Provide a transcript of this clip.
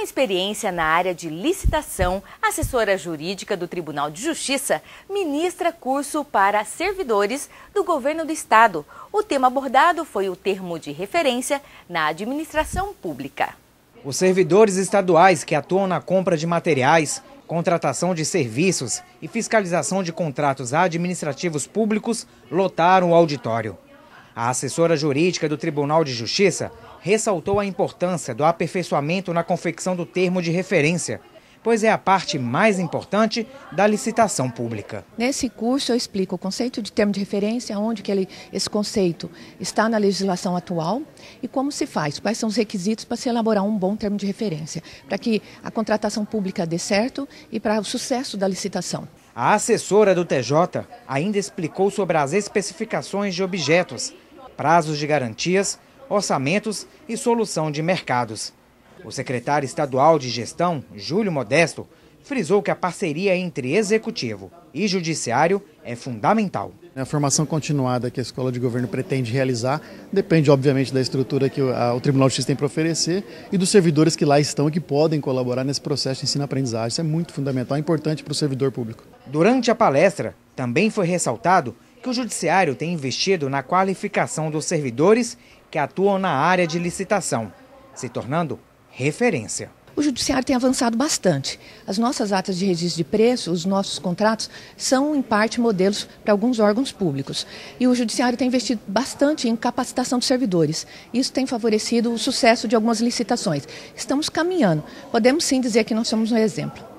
Com experiência na área de licitação, assessora jurídica do Tribunal de Justiça, ministra curso para servidores do governo do estado. O tema abordado foi o termo de referência na administração pública. Os servidores estaduais que atuam na compra de materiais, contratação de serviços e fiscalização de contratos administrativos públicos lotaram o auditório. A assessora jurídica do Tribunal de Justiça ressaltou a importância do aperfeiçoamento na confecção do termo de referência, pois é a parte mais importante da licitação pública. Nesse curso eu explico o conceito de termo de referência, onde que ele, esse conceito está na legislação atual e como se faz, quais são os requisitos para se elaborar um bom termo de referência, para que a contratação pública dê certo e para o sucesso da licitação. A assessora do TJ ainda explicou sobre as especificações de objetos, prazos de garantias orçamentos e solução de mercados. O secretário estadual de gestão, Júlio Modesto, frisou que a parceria entre executivo e judiciário é fundamental. A formação continuada que a escola de governo pretende realizar depende, obviamente, da estrutura que o Tribunal de Justiça tem para oferecer e dos servidores que lá estão e que podem colaborar nesse processo de ensino-aprendizagem. Isso é muito fundamental, é importante para o servidor público. Durante a palestra, também foi ressaltado que o Judiciário tem investido na qualificação dos servidores que atuam na área de licitação, se tornando referência. O judiciário tem avançado bastante. As nossas atas de registro de preço, os nossos contratos, são em parte modelos para alguns órgãos públicos. E o judiciário tem investido bastante em capacitação dos servidores. Isso tem favorecido o sucesso de algumas licitações. Estamos caminhando. Podemos sim dizer que nós somos um exemplo.